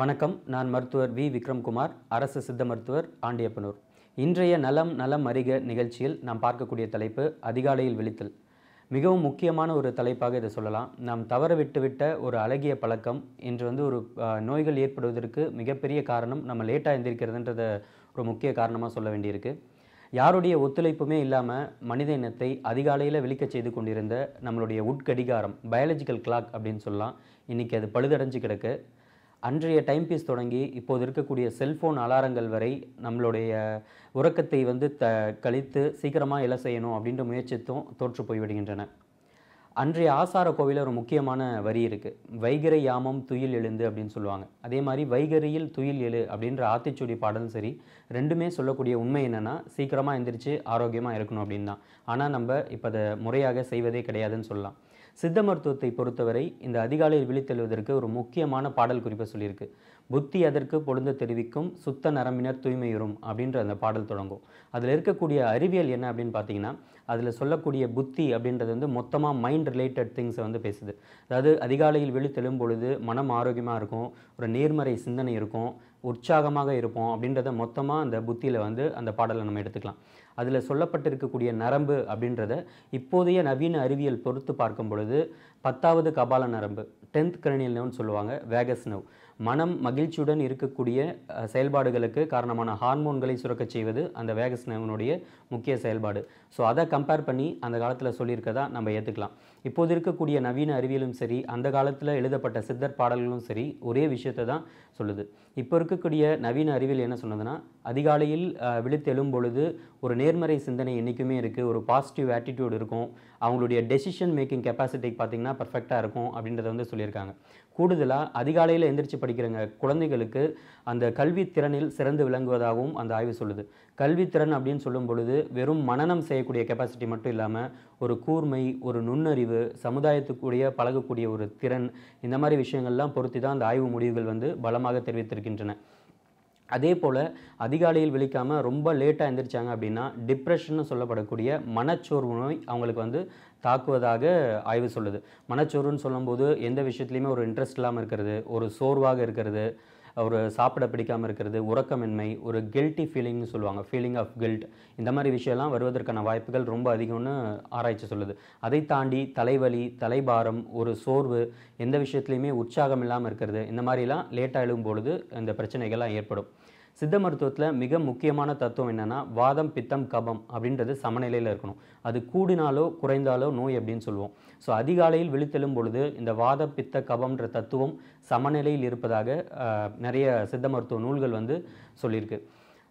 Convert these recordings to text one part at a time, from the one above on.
வணக்கம் நான் மருத்துவர் வி விக்ரம்குமார் அரசு சித்த மருத்துவர் ஆண்டியப்பனூர் இன்றைய நலம் நலம் அறிக நிகழ்ச்சியில் நாம் பார்க்கக்கூடிய தலைப்பு அதிகாலையில் விழித்தல் மிகவும் முக்கியமான ஒரு தலைப்பாக இதை சொல்லலாம் நாம் தவற விட்டுவிட்ட ஒரு அழகிய பழக்கம் இன்று வந்து ஒரு நோய்கள் ஏற்படுவதற்கு மிகப்பெரிய காரணம் நம்ம லேட்டாக எழுந்திருக்கிறதுன்றத ஒரு முக்கிய காரணமாக சொல்ல வேண்டியிருக்கு யாருடைய ஒத்துழைப்புமே இல்லாமல் மனித இனத்தை அதிகாலையில் விழிக்க செய்து கொண்டிருந்த நம்மளுடைய உட்கடிகாரம் பயாலஜிக்கல் கிளாக் அப்படின்னு சொல்லலாம் இன்றைக்கி அது பழுதடைஞ்சு கிடக்கு அன்றைய டைம் பீஸ் தொடங்கி இப்போது இருக்கக்கூடிய செல்ஃபோன் அலாரங்கள் வரை நம்மளுடைய உறக்கத்தை வந்து த கழித்து சீக்கிரமாக எழ செய்யணும் அப்படின்ற முயற்சித்தும் தோற்று போய்விடுகின்றன அன்றைய ஆசார கோவிலில் ஒரு முக்கியமான வரி இருக்குது வைகரை யாமம் துயில் எழுந்து அப்படின்னு சொல்லுவாங்க அதே மாதிரி வைகரியில் துயில் எழு அப்படின்ற ஆத்திச்சூடி பாடலும் சரி ரெண்டுமே சொல்லக்கூடிய உண்மை என்னென்னா சீக்கிரமாக எந்திரிச்சு ஆரோக்கியமாக இருக்கணும் அப்படின்னு தான் ஆனால் நம்ம இப்போ அதை முறையாக செய்வதே கிடையாதுன்னு சொல்லலாம் சித்த மருத்துவத்தை பொறுத்தவரை இந்த அதிகாலையில் விழித்தெழுவதற்கு ஒரு முக்கியமான பாடல் குறிப்பை சொல்லியிருக்கு புத்தி அதற்கு பொழுந்து தெரிவிக்கும் சுத்த நரம்பினர் தூய்மையுறும் அப்படின்ற அந்த பாடல் தொடங்கும் அதில் இருக்கக்கூடிய அறிவியல் என்ன அப்படின்னு பார்த்தீங்கன்னா அதில் சொல்லக்கூடிய புத்தி அப்படின்றது வந்து மொத்தமாக மைண்ட் ரிலேட்டட் திங்ஸை வந்து பேசுது அதாவது அதிகாலையில் விழித்தெழும் பொழுது மனம் ஆரோக்கியமாக இருக்கும் ஒரு நேர்மறை சிந்தனை இருக்கும் உற்சாகமாக இருப்போம் அப்படின்றத மொத்தமாக அந்த புத்தியில் வந்து அந்த பாடலை நம்ம எடுத்துக்கலாம் அதில் சொல்லப்பட்டிருக்கக்கூடிய நரம்பு அப்படின்றத இப்போதைய நவீன அறிவியல் பொறுத்து பார்க்கும் பொழுது பத்தாவது கபால நரம்பு டென்த் கிரணியல் நவ்னு சொல்லுவாங்க வேகஸ் நவ் மனம் மகிழ்ச்சியுடன் இருக்கக்கூடிய செயல்பாடுகளுக்கு காரணமான ஹார்மோன்களை சுரக்க செய்வது அந்த வேக முக்கிய செயல்பாடு ஸோ அதை கம்பேர் பண்ணி அந்த காலத்தில் சொல்லியிருக்கதா நம்ம ஏற்றுக்கலாம் இப்போது இருக்கக்கூடிய நவீன அறிவியலும் சரி அந்த காலத்தில் எழுதப்பட்ட சித்தர் பாடல்களும் சரி ஒரே விஷயத்தை தான் சொல்லுது இப்போ இருக்கக்கூடிய நவீன அறிவியல் என்ன சொன்னதுன்னா அதிகாலையில் விழித்தெழும் பொழுது ஒரு நேர்மறை சிந்தனை என்றைக்குமே இருக்குது ஒரு பாசிட்டிவ் ஆட்டிடியூட் இருக்கும் அவங்களுடைய டெசிஷன் மேக்கிங் கெப்பாசிட்டிக்கு பார்த்திங்கன்னா பர்ஃபெக்டாக இருக்கும் அப்படின்றத வந்து சொல்லியிருக்காங்க கூடுதலாக அதிகாலையில் எந்திரிச்சு படிக்கிறங்க குழந்தைகளுக்கு அந்த கல்வி திறனில் சிறந்து விளங்குவதாகவும் அந்த ஆய்வு சொல்லுது கல்வி திறன் அப்படின்னு சொல்லும் பொழுது வெறும் மனநம் செய்யக்கூடிய கெப்பாசிட்டி மட்டும் இல்லாமல் ஒரு கூர்மை ஒரு நுண்ணறிவு சமுதாயத்துக்குடைய பழகக்கூடிய ஒரு திறன் இந்த மாதிரி விஷயங்கள்லாம் பொருத்தி தான் அந்த ஆய்வு முடிவுகள் வந்து பலமாக தெரிவித்திருக்கின்றன அதே போல் அதிகாலையில் விழிக்காமல் ரொம்ப லேட்டாக எழுந்திரிச்சாங்க அப்படின்னா டிப்ரெஷன்னு சொல்லப்படக்கூடிய மனச்சோர்வு நோய் அவங்களுக்கு வந்து தாக்குவதாக ஆய்வு சொல்லுது மனச்சோர்வுன்னு சொல்லும்போது எந்த விஷயத்துலையுமே ஒரு இன்ட்ரெஸ்ட் இல்லாமல் இருக்கிறது ஒரு சோர்வாக இருக்கிறது ஒரு சாப்பிட பிடிக்காமல் இருக்கிறது உறக்கமின்மை ஒரு கில்ட்டி ஃபீலிங்னு சொல்லுவாங்க ஃபீலிங் ஆஃப் கில்ட் இந்த மாதிரி விஷயம்லாம் வருவதற்கான வாய்ப்புகள் ரொம்ப அதிகம்னு ஆராய்ச்சி சொல்லுது அதை தாண்டி தலைவலி தலைபாரம் ஒரு சோர்வு எந்த விஷயத்துலையுமே உற்சாகம் இல்லாமல் இருக்கிறது இந்த மாதிரிலாம் லேட்டாக எழும்பொழுது பொழுது இந்த பிரச்சனைகள்லாம் ஏற்படும் சித்த மருத்துவத்தில் மிக முக்கியமான தத்துவம் என்னென்னா வாதம் பித்தம் கபம் அப்படின்றது சமநிலையில் இருக்கணும் அது கூடினாலோ குறைந்தாலோ நோய் அப்படின்னு சொல்லுவோம் ஸோ அதிகாலையில் விழித்தெழும் பொழுது இந்த வாத பித்த கபம்ன்ற தத்துவம் சமநிலையில் இருப்பதாக நிறைய சித்த மருத்துவ நூல்கள் வந்து சொல்லியிருக்கு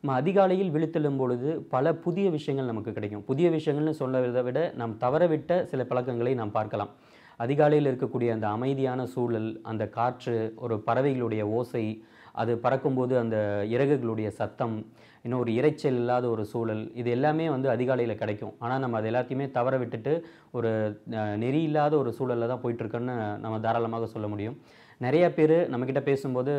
நம்ம அதிகாலையில் விழித்தெழும் பொழுது பல புதிய விஷயங்கள் நமக்கு கிடைக்கும் புதிய விஷயங்கள்னு சொல்லுவதை விட நாம் தவறவிட்ட சில பழக்கங்களை நாம் பார்க்கலாம் அதிகாலையில் இருக்கக்கூடிய அந்த அமைதியான சூழல் அந்த காற்று ஒரு பறவைகளுடைய ஓசை அது பறக்கும்போது அந்த இறகுகளுடைய சத்தம் இன்னும் ஒரு இறைச்சல் இல்லாத ஒரு சூழல் இது எல்லாமே வந்து அதிகாலையில் கிடைக்கும் ஆனால் நம்ம அது எல்லாத்தையுமே தவற விட்டுட்டு ஒரு நெறி இல்லாத ஒரு சூழலில் தான் போயிட்டுருக்குன்னு நம்ம தாராளமாக சொல்ல முடியும் நிறைய பேர் நம்மக்கிட்ட பேசும்போது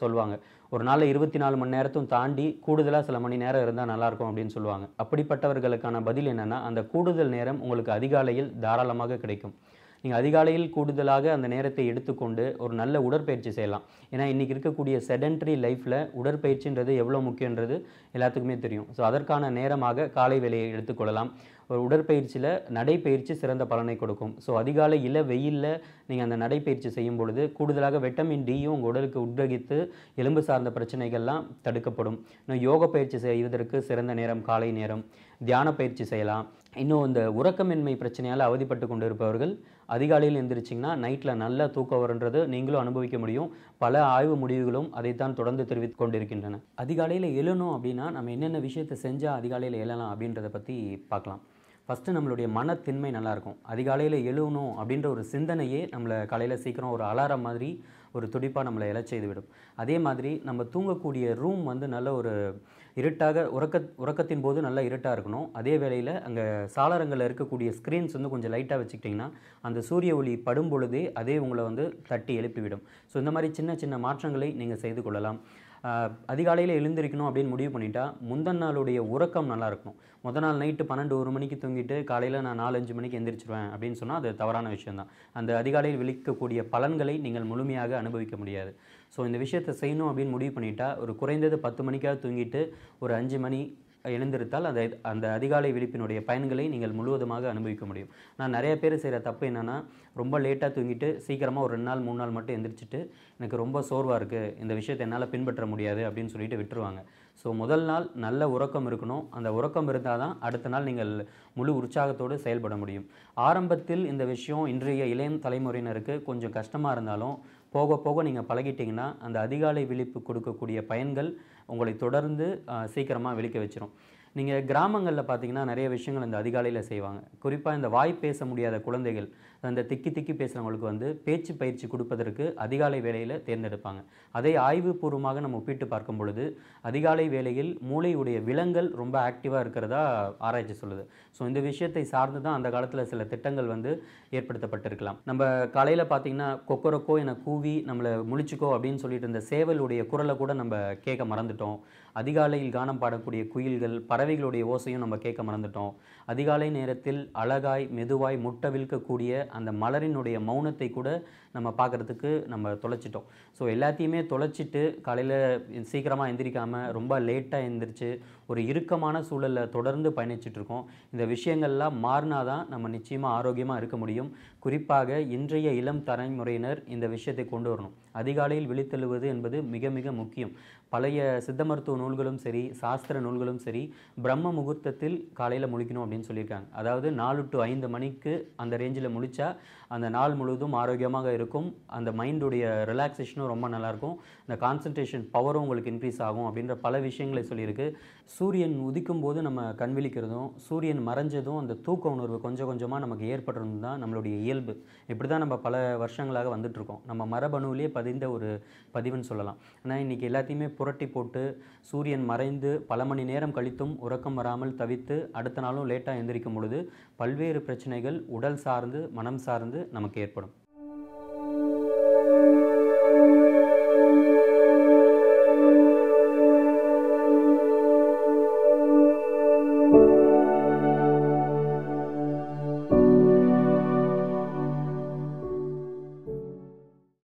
சொல்லுவாங்க ஒரு நாளில் இருபத்தி நாலு மணி நேரத்தும் தாண்டி கூடுதலாக சில மணி நேரம் இருந்தால் நல்லாயிருக்கும் அப்படின்னு சொல்லுவாங்க அப்படிப்பட்டவர்களுக்கான பதில் என்னென்னா அந்த கூடுதல் நேரம் உங்களுக்கு அதிகாலையில் தாராளமாக கிடைக்கும் நீங்கள் அதிகாலையில் கூடுதலாக அந்த நேரத்தை எடுத்துக்கொண்டு ஒரு நல்ல உடற்பயிற்சி செய்யலாம் ஏன்னா இன்றைக்கி இருக்கக்கூடிய செடன்ட்ரி லைஃப்பில் உடற்பயிற்சின்றது எவ்வளோ முக்கியன்றது எல்லாத்துக்குமே தெரியும் ஸோ அதற்கான நேரமாக காலை வேலையை எடுத்துக்கொள்ளலாம் ஒரு உடற்பயிற்சியில் நடைப்பயிற்சி சிறந்த பலனை கொடுக்கும் ஸோ அதிகாலை இல்லை வெயிலில் நீங்கள் அந்த நடைப்பயிற்சி செய்யும் பொழுது கூடுதலாக விட்டமின் டியும் உங்கள் உடலுக்கு உட்கிரகித்து எலும்பு சார்ந்த பிரச்சனைகள்லாம் தடுக்கப்படும் இன்னும் யோக பயிற்சி செய்வதற்கு சிறந்த நேரம் காலை நேரம் தியான பயிற்சி செய்யலாம் இன்னும் இந்த உறக்கமின்மை பிரச்சனையால் அவதிப்பட்டு கொண்டு இருப்பவர்கள் அதிகாலையில் எந்திரிச்சிங்கன்னா நைட்டில் நல்ல தூக்கம் வருன்றது நீங்களும் அனுபவிக்க முடியும் பல ஆய்வு முடிவுகளும் அதைத்தான் தொடர்ந்து தெரிவித்து கொண்டிருக்கின்றன அதிகாலையில் எழணும் அப்படின்னா நம்ம என்னென்ன விஷயத்தை செஞ்சால் அதிகாலையில் எழலாம் அப்படின்றத பற்றி பார்க்கலாம் ஃபஸ்ட்டு நம்மளுடைய மனத்தின்மை நல்லாயிருக்கும் அதிகாலையில் எழுவணும் அப்படின்ற ஒரு சிந்தனையே நம்மளை காலையில் சீக்கிரம் ஒரு அலாரம் மாதிரி ஒரு துடிப்பாக நம்மளை எழ செய்துவிடும் அதே மாதிரி நம்ம தூங்கக்கூடிய ரூம் வந்து நல்ல ஒரு இருட்டாக உறக்க உறக்கத்தின் போது நல்லா இருட்டாக இருக்கணும் அதே வேளையில் அங்கே சாளரங்களில் இருக்கக்கூடிய ஸ்க்ரீன்ஸ் வந்து கொஞ்சம் லைட்டாக வச்சுக்கிட்டிங்கன்னா அந்த சூரிய ஒளி படும் பொழுதே அதே உங்களை வந்து தட்டி எழுப்பிவிடும் ஸோ இந்த மாதிரி சின்ன சின்ன மாற்றங்களை நீங்கள் செய்து கொள்ளலாம் அதிகாலையில் எழுந்திருக்கணும் அப்படின்னு முடிவு பண்ணிட்டா முந்தன் நாளுடைய உறக்கம் நல்லா இருக்கும் முத நாள் நைட்டு பன்னெண்டு ஒரு மணிக்கு தூங்கிட்டு காலையில் நான் நாலஞ்சு மணிக்கு எந்திரிச்சிருவேன் அப்படின்னு சொன்னால் அது தவறான விஷயம்தான் அந்த அதிகாலையில் விழிக்கக்கூடிய பலன்களை நீங்கள் முழுமையாக அனுபவிக்க முடியாது ஸோ இந்த விஷயத்தை செய்யணும் அப்படின்னு முடிவு பண்ணிட்டா ஒரு குறைந்தது பத்து மணிக்காக தூங்கிட்டு ஒரு அஞ்சு மணி எழுந்திருத்தால் அந்த அந்த அதிகாலை விழிப்பினுடைய பயன்களை நீங்கள் முழுவதுமாக அனுபவிக்க முடியும் நான் நிறைய பேர் செய்கிற தப்பு என்னென்னா ரொம்ப லேட்டாக தூங்கிட்டு சீக்கிரமாக ஒரு ரெண்டு நாள் மூணு நாள் மட்டும் எந்திரிச்சிட்டு எனக்கு ரொம்ப சோர்வாக இருக்குது இந்த விஷயத்தை என்னால் பின்பற்ற முடியாது அப்படின்னு சொல்லிட்டு விட்டுருவாங்க ஸோ முதல் நாள் நல்ல உறக்கம் இருக்கணும் அந்த உறக்கம் இருந்தால் தான் அடுத்த நாள் நீங்கள் முழு உற்சாகத்தோடு செயல்பட முடியும் ஆரம்பத்தில் இந்த விஷயம் இன்றைய இளைய தலைமுறையினருக்கு கொஞ்சம் கஷ்டமாக இருந்தாலும் போக போக நீங்கள் பழகிட்டிங்கன்னா அந்த அதிகாலை விழிப்பு கொடுக்கக்கூடிய பயன்கள் உங்களை தொடர்ந்து சீக்கிரமாக விழிக்க வச்சிரும் நீங்கள் கிராமங்களில் பார்த்தீங்கன்னா நிறைய விஷயங்கள் இந்த அதிகாலையில் செய்வாங்க குறிப்பாக இந்த வாய் பேச முடியாத குழந்தைகள் அந்த திக்கி திக்கி பேசுகிறவங்களுக்கு வந்து பேச்சு பயிற்சி கொடுப்பதற்கு அதிகாலை வேலையில் தேர்ந்தெடுப்பாங்க அதை ஆய்வுபூர்வமாக நம்ம ஒப்பிட்டு பார்க்கும் பொழுது அதிகாலை வேலையில் மூளையுடைய விலங்கல் ரொம்ப ஆக்டிவாக இருக்கிறதா ஆராய்ச்சி சொல்லுது ஸோ இந்த விஷயத்தை சார்ந்து தான் அந்த காலத்தில் சில திட்டங்கள் வந்து ஏற்படுத்தப்பட்டிருக்கலாம் நம்ம காலையில் பார்த்திங்கன்னா கொக்கரக்கோ என கூவி நம்மளை முழிச்சிக்கோ அப்படின்னு சொல்லிட்டு இருந்த சேவலுடைய குரலை கூட நம்ம கேட்க மறந்துட்டோம் அதிகாலையில் கானம் பாடக்கூடிய குயில்கள் பறவைகளுடைய ஓசையும் நம்ம கேட்க மறந்துட்டோம் அதிகாலை நேரத்தில் அழகாய் மெதுவாய் முட்டை முட்டவிழ்க்கக்கூடிய அந்த மலரினுடைய மௌனத்தை கூட நம்ம பார்க்குறதுக்கு நம்ம தொலைச்சிட்டோம் ஸோ எல்லாத்தையுமே தொலைச்சிட்டு காலையில் சீக்கிரமாக எந்திரிக்காமல் ரொம்ப லேட்டாக எந்திரிச்சு ஒரு இறுக்கமான சூழலில் தொடர்ந்து பயணிச்சிட்ருக்கோம் இந்த விஷயங்கள்லாம் மாறினா தான் நம்ம நிச்சயமாக ஆரோக்கியமாக இருக்க முடியும் குறிப்பாக இன்றைய இளம் தலைமுறையினர் இந்த விஷயத்தை கொண்டு வரணும் அதிகாலையில் விழித்தெழுவது என்பது மிக மிக முக்கியம் பழைய சித்த மருத்துவ நூல்களும் சரி சாஸ்திர நூல்களும் சரி பிரம்ம முகூர்த்தத்தில் காலையில் முழிக்கணும் அப்படின்னு சொல்லியிருக்காங்க அதாவது நாலு டு ஐந்து மணிக்கு அந்த ரேஞ்சில் முழிச்சா அந்த நாள் முழுவதும் ஆரோக்கியமாக இருக்கும் அந்த மைண்டுடைய ரிலாக்ஸேஷனும் ரொம்ப நல்லாயிருக்கும் இந்த கான்சன்ட்ரேஷன் பவரும் உங்களுக்கு இன்க்ரீஸ் ஆகும் அப்படின்ற பல விஷயங்களை சொல்லியிருக்கு சூரியன் உதிக்கும் போது நம்ம கண் விழிக்கிறதும் சூரியன் மறைஞ்சதும் அந்த தூக்க உணர்வு கொஞ்சம் கொஞ்சமாக நமக்கு ஏற்படுறது தான் நம்மளுடைய இயல்பு இப்படி தான் நம்ம பல வருஷங்களாக வந்துட்டுருக்கோம் நம்ம மரபணுவிலே பதிந்த ஒரு பதிவுன்னு சொல்லலாம் ஆனால் இன்றைக்கி எல்லாத்தையுமே புரட்டி போட்டு சூரியன் மறைந்து பல மணி நேரம் கழித்தும் உறக்கம் வராமல் தவித்து அடுத்த நாளும் லேட்டாக எந்திரிக்கும் பொழுது பல்வேறு பிரச்சனைகள் உடல் சார்ந்து மனம் சார்ந்து நமக்கு ஏற்படும்